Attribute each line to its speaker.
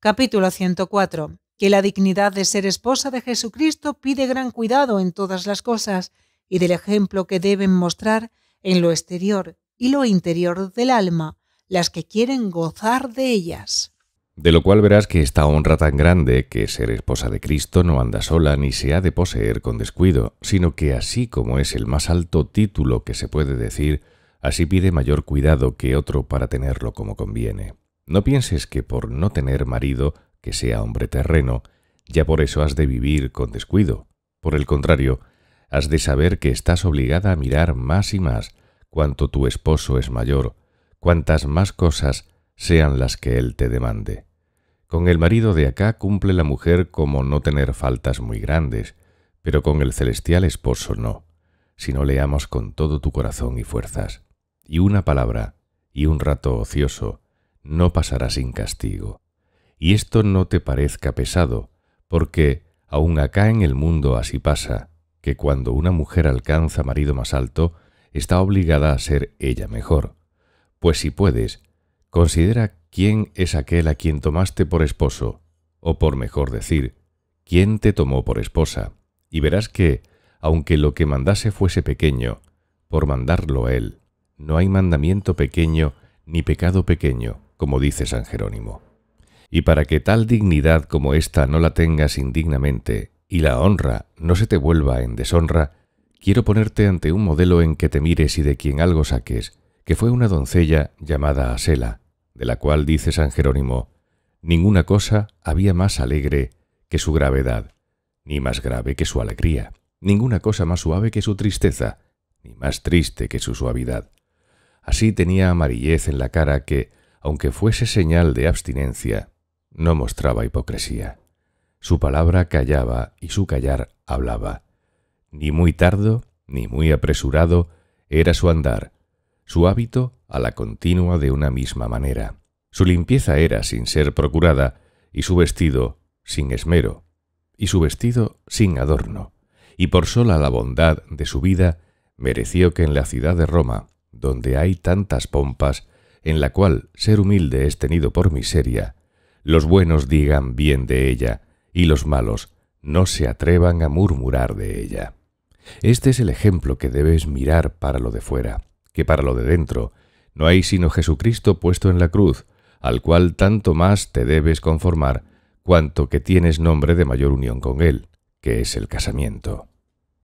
Speaker 1: Capítulo 104. Que la dignidad de ser esposa de Jesucristo pide gran cuidado en todas las cosas y del ejemplo que deben mostrar en lo exterior y lo interior del alma, las que quieren gozar de ellas. De lo cual verás que esta honra tan grande, que ser esposa de Cristo no anda sola ni se ha de poseer con descuido, sino que así como es el más alto título que se puede decir, así pide mayor cuidado que otro para tenerlo como conviene. No pienses que por no tener marido, que sea hombre terreno, ya por eso has de vivir con descuido. Por el contrario, has de saber que estás obligada a mirar más y más cuanto tu esposo es mayor, cuantas más cosas sean las que él te demande. Con el marido de acá cumple la mujer como no tener faltas muy grandes, pero con el celestial esposo no, si no le amas con todo tu corazón y fuerzas. Y una palabra, y un rato ocioso, no pasará sin castigo. Y esto no te parezca pesado, porque aun acá en el mundo así pasa, que cuando una mujer alcanza marido más alto, está obligada a ser ella mejor. Pues si puedes, considera quién es aquel a quien tomaste por esposo, o por mejor decir, quién te tomó por esposa, y verás que, aunque lo que mandase fuese pequeño, por mandarlo a él, no hay mandamiento pequeño ni pecado pequeño como dice San Jerónimo. Y para que tal dignidad como esta no la tengas indignamente y la honra no se te vuelva en deshonra, quiero ponerte ante un modelo en que te mires y de quien algo saques, que fue una doncella llamada Asela, de la cual dice San Jerónimo, ninguna cosa había más alegre que su gravedad, ni más grave que su alegría, ninguna cosa más suave que su tristeza, ni más triste que su suavidad. Así tenía amarillez en la cara que, aunque fuese señal de abstinencia, no mostraba hipocresía. Su palabra callaba y su callar hablaba. Ni muy tardo ni muy apresurado era su andar, su hábito a la continua de una misma manera. Su limpieza era sin ser procurada y su vestido sin esmero, y su vestido sin adorno, y por sola la bondad de su vida mereció que en la ciudad de Roma, donde hay tantas pompas, en la cual ser humilde es tenido por miseria, los buenos digan bien de ella, y los malos no se atrevan a murmurar de ella. Este es el ejemplo que debes mirar para lo de fuera, que para lo de dentro no hay sino Jesucristo puesto en la cruz, al cual tanto más te debes conformar, cuanto que tienes nombre de mayor unión con Él, que es el casamiento.